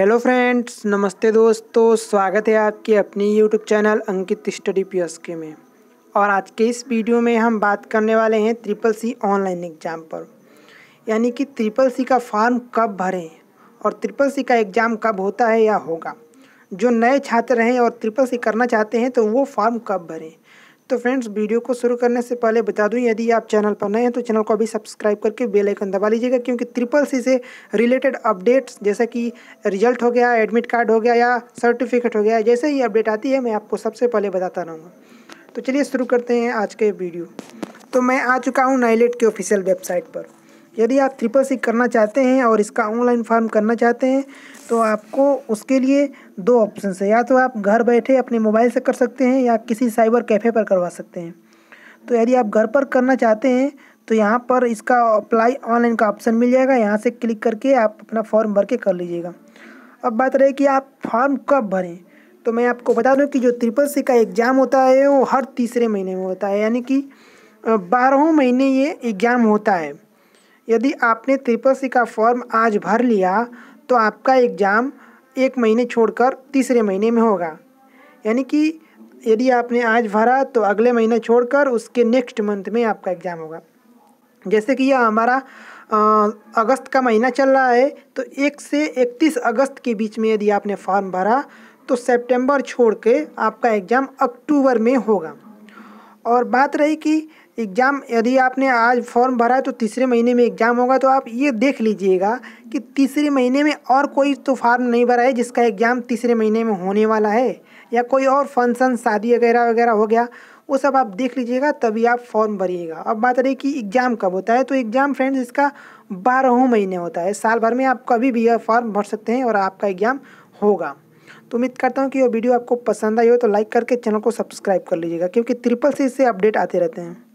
hello friends नमस्ते दोस्तों स्वागत है आपके अपने YouTube channel Ankit study P K में और आज के इस वीडियो में हम बात करने वाले हैं ट्रिपल सी ऑनलाइन एग्ज़ाम पर यानी कि ट्रिपल सी का फॉर्म कब भरें और ट्रिपल सी का एग्ज़ाम कब होता है या होगा जो नए छात्र हैं और ट्रिपल सी करना चाहते हैं तो वो फॉर्म कब भरें तो फ्रेंड्स वीडियो को शुरू करने से पहले बता दूं यदि आप चैनल पर नए हैं तो चैनल को अभी सब्सक्राइब करके बेल आइकन दबा लीजिएगा क्योंकि ट्रिपल सी से रिलेटेड अपडेट्स जैसे कि रिजल्ट हो गया एडमिट कार्ड हो गया या सर्टिफिकेट हो गया जैसे ही अपडेट आती है मैं आपको सबसे पहले बताता रहूँगा तो चलिए शुरू करते हैं आज के वीडियो तो मैं आ चुका हूँ नाइलेट के ऑफिशियल वेबसाइट पर यदि आप ट्रिपल सी करना चाहते हैं और इसका ऑनलाइन फॉर्म करना चाहते हैं तो आपको उसके लिए दो ऑप्शन है या तो आप घर बैठे अपने मोबाइल से कर सकते हैं या किसी साइबर कैफ़े पर करवा सकते हैं तो यदि आप घर पर करना चाहते हैं तो यहाँ पर इसका अप्लाई ऑनलाइन का ऑप्शन मिल जाएगा यहाँ से क्लिक करके आप अपना फॉर्म भर के कर लीजिएगा अब बात रही कि आप फॉर्म कब भरें तो मैं आपको बता दूं कि जो ट्रिपल सी का एग्ज़ाम होता है वो हर तीसरे महीने में होता है यानी कि बारहों महीने ये एग्ज़ाम होता है यदि आपने ट्रिपल सी का फॉर्म आज भर लिया तो आपका एग्ज़ाम एक महीने छोड़कर तीसरे महीने में होगा यानी कि यदि आपने आज भरा तो अगले महीने छोड़कर उसके नेक्स्ट मंथ में आपका एग्ज़ाम होगा जैसे कि यह हमारा अगस्त का महीना चल रहा है तो एक से इकतीस अगस्त के बीच में यदि आपने फॉर्म भरा तो सितंबर छोड़ के आपका एग्ज़ाम अक्टूबर में होगा और बात रही कि एग्ज़ाम यदि आपने आज फॉर्म भरा है तो तीसरे महीने में एग्ज़ाम होगा तो आप ये देख लीजिएगा कि तीसरे महीने में और कोई तो फॉर्म नहीं भरा है जिसका एग्ज़ाम तीसरे महीने में होने वाला है या कोई और फंक्शन शादी वगैरह वगैरह हो गया वो सब आप देख लीजिएगा तभी आप फॉर्म भरिएगा अब बात रही कि एग्ज़ाम कब होता है तो एग्ज़ाम फ्रेंड्स इसका बारहों महीने होता है साल भर में आप कभी भी यह फॉर्म भर सकते हैं और आपका एग्ज़ाम होगा तो उम्मीद करता हूँ कि यह वीडियो आपको पसंद आई हो तो लाइक करके चैनल को सब्सक्राइब कर लीजिएगा क्योंकि ट्रिपल सी से अपडेट आते रहते हैं